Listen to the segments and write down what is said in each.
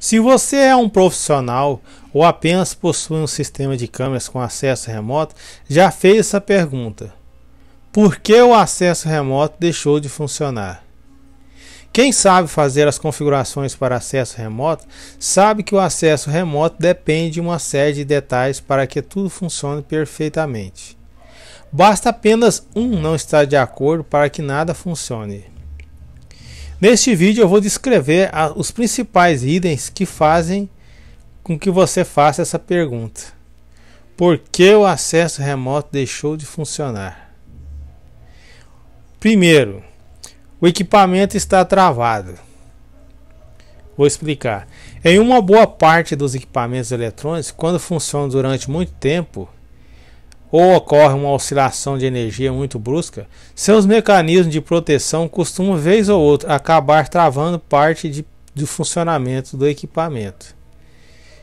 Se você é um profissional ou apenas possui um sistema de câmeras com acesso remoto, já fez essa pergunta: por que o acesso remoto deixou de funcionar? Quem sabe fazer as configurações para acesso remoto sabe que o acesso remoto depende de uma série de detalhes para que tudo funcione perfeitamente. Basta apenas um não estar de acordo para que nada funcione. Neste vídeo eu vou descrever a, os principais itens que fazem com que você faça essa pergunta. Por que o acesso remoto deixou de funcionar? Primeiro, o equipamento está travado. Vou explicar. Em uma boa parte dos equipamentos eletrônicos, quando funcionam durante muito tempo, ou ocorre uma oscilação de energia muito brusca, seus mecanismos de proteção costumam, vez ou outra, acabar travando parte de, do funcionamento do equipamento.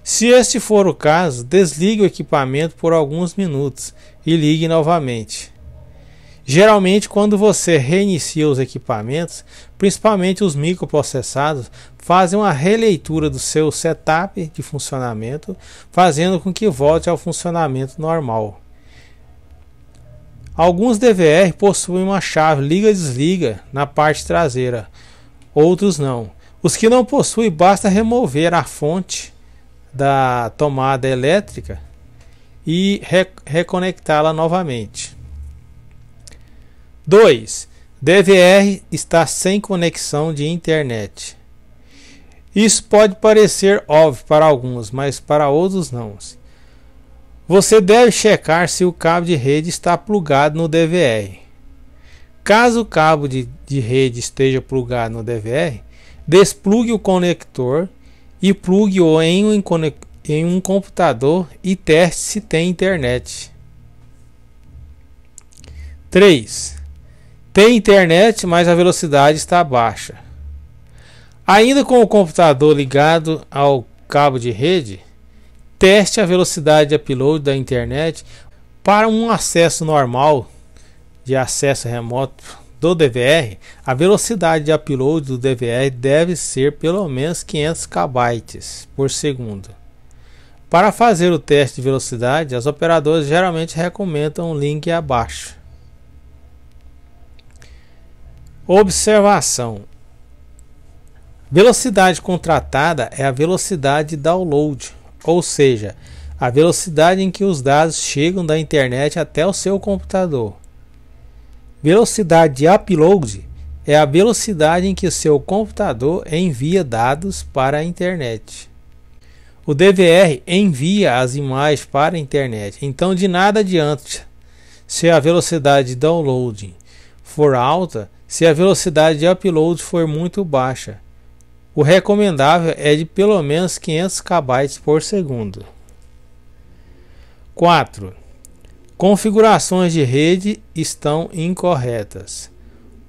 Se este for o caso, desligue o equipamento por alguns minutos e ligue novamente. Geralmente, quando você reinicia os equipamentos, principalmente os microprocessados, fazem uma releitura do seu setup de funcionamento, fazendo com que volte ao funcionamento normal. Alguns DVR possuem uma chave liga-desliga na parte traseira, outros não. Os que não possuem, basta remover a fonte da tomada elétrica e re reconectá-la novamente. 2. DVR está sem conexão de internet. Isso pode parecer óbvio para alguns, mas para outros não. Você deve checar se o cabo de rede está plugado no DVR. Caso o cabo de, de rede esteja plugado no DVR, desplugue o conector e plugue-o em, um, em um computador e teste se tem internet. 3. Tem internet, mas a velocidade está baixa. Ainda com o computador ligado ao cabo de rede, teste a velocidade de upload da internet para um acesso normal de acesso remoto do DVR, a velocidade de upload do DVR deve ser pelo menos 500 KB por segundo. Para fazer o teste de velocidade, as operadoras geralmente recomendam o link abaixo. Observação: Velocidade contratada é a velocidade de download ou seja, a velocidade em que os dados chegam da internet até o seu computador. Velocidade de upload é a velocidade em que o seu computador envia dados para a internet. O DVR envia as imagens para a internet, então de nada adianta se a velocidade de downloading for alta se a velocidade de upload for muito baixa. O recomendável é de pelo menos 500 KB por segundo. 4. Configurações de rede estão incorretas.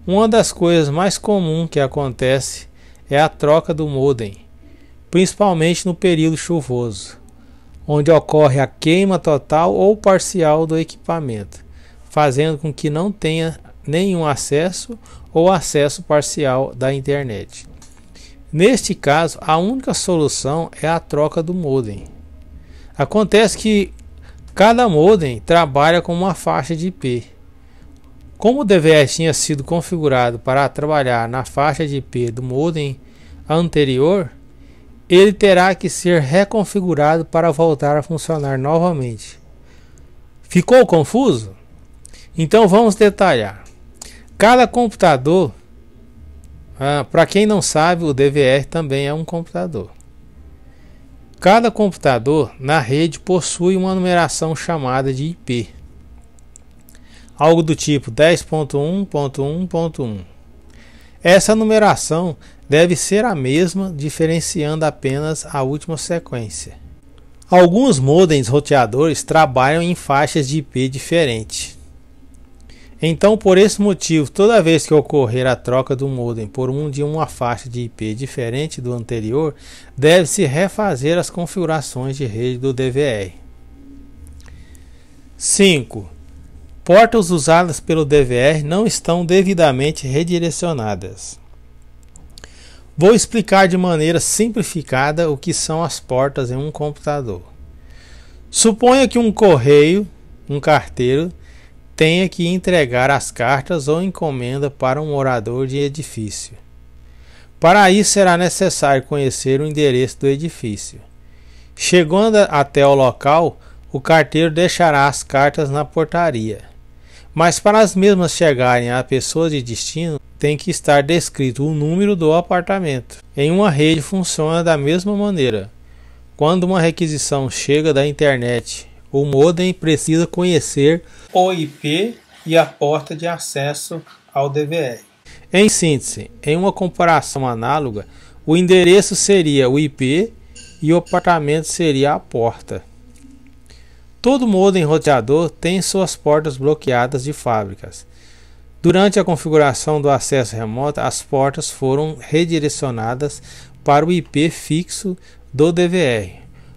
Uma das coisas mais comuns que acontece é a troca do modem, principalmente no período chuvoso, onde ocorre a queima total ou parcial do equipamento, fazendo com que não tenha nenhum acesso ou acesso parcial da internet. Neste caso, a única solução é a troca do modem. Acontece que cada modem trabalha com uma faixa de IP. Como o DVR tinha sido configurado para trabalhar na faixa de IP do modem anterior, ele terá que ser reconfigurado para voltar a funcionar novamente. Ficou confuso? Então vamos detalhar. Cada computador ah, Para quem não sabe, o DVR também é um computador. Cada computador na rede possui uma numeração chamada de IP, algo do tipo 10.1.1.1. Essa numeração deve ser a mesma, diferenciando apenas a última sequência. Alguns modems roteadores trabalham em faixas de IP diferentes. Então, por esse motivo, toda vez que ocorrer a troca do modem por um de uma faixa de IP diferente do anterior, deve-se refazer as configurações de rede do DVR. 5. Portas usadas pelo DVR não estão devidamente redirecionadas. Vou explicar de maneira simplificada o que são as portas em um computador. Suponha que um correio, um carteiro, tenha que entregar as cartas ou encomenda para um morador de edifício. Para isso será necessário conhecer o endereço do edifício. Chegando até o local, o carteiro deixará as cartas na portaria. Mas para as mesmas chegarem à pessoa de destino, tem que estar descrito o número do apartamento. Em uma rede funciona da mesma maneira. Quando uma requisição chega da internet o modem precisa conhecer o IP e a porta de acesso ao DVR. Em síntese, em uma comparação análoga, o endereço seria o IP e o apartamento seria a porta. Todo modem roteador tem suas portas bloqueadas de fábricas. Durante a configuração do acesso remoto, as portas foram redirecionadas para o IP fixo do DVR.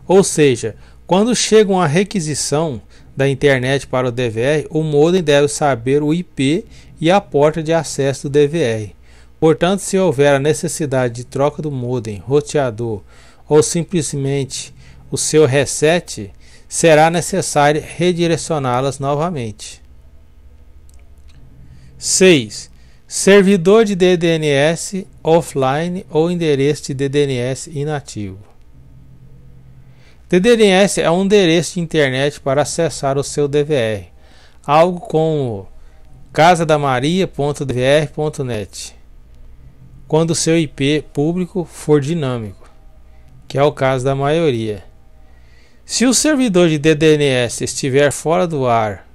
Ou seja, quando chega uma requisição da internet para o DVR, o modem deve saber o IP e a porta de acesso do DVR. Portanto, se houver a necessidade de troca do modem, roteador ou simplesmente o seu reset, será necessário redirecioná-las novamente. 6. Servidor de DDNS offline ou endereço de DDNS inativo. DDNS é um endereço de internet para acessar o seu DVR, algo como casadamaria.dvr.net, quando o seu IP público for dinâmico, que é o caso da maioria. Se o servidor de DDNS estiver fora do ar,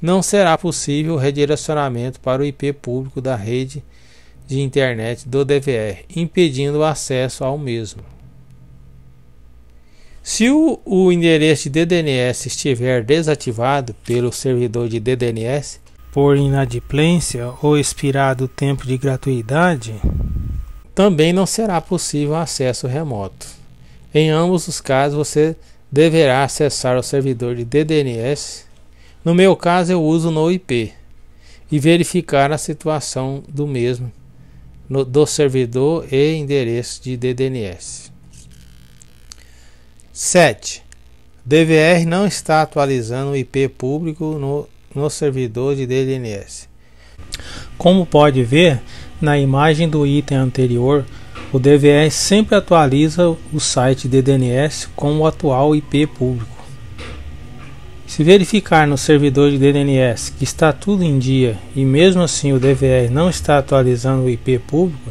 não será possível o redirecionamento para o IP público da rede de internet do DVR, impedindo o acesso ao mesmo. Se o, o, endereço de DDNS estiver desativado pelo servidor de DDNS por inadimplência ou expirado o tempo de gratuidade, também não será possível acesso remoto. Em ambos os casos, você deverá acessar o servidor de DDNS. No meu caso, eu uso no IP e verificar a situação do mesmo no, do servidor e endereço de DDNS. 7. DVR não está atualizando o IP público no, no servidor de DNS. Como pode ver na imagem do item anterior, o DVR sempre atualiza o site DDNS com o atual IP público. Se verificar no servidor de DDNS que está tudo em dia e mesmo assim o DVR não está atualizando o IP público,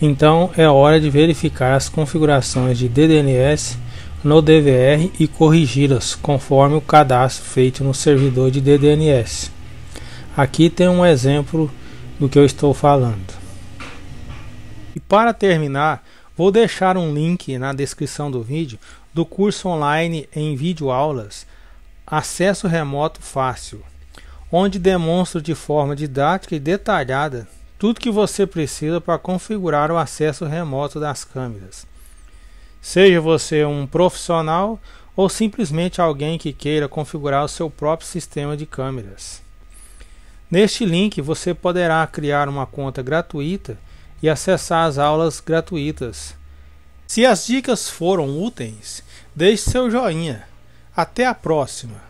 então é hora de verificar as configurações de DDNS no DVR e corrigi-las conforme o cadastro feito no servidor de DDNS. Aqui tem um exemplo do que eu estou falando. E para terminar, vou deixar um link na descrição do vídeo do curso online em videoaulas Acesso Remoto Fácil, onde demonstro de forma didática e detalhada tudo que você precisa para configurar o acesso remoto das câmeras. Seja você um profissional ou simplesmente alguém que queira configurar o seu próprio sistema de câmeras. Neste link você poderá criar uma conta gratuita e acessar as aulas gratuitas. Se as dicas foram úteis, deixe seu joinha. Até a próxima!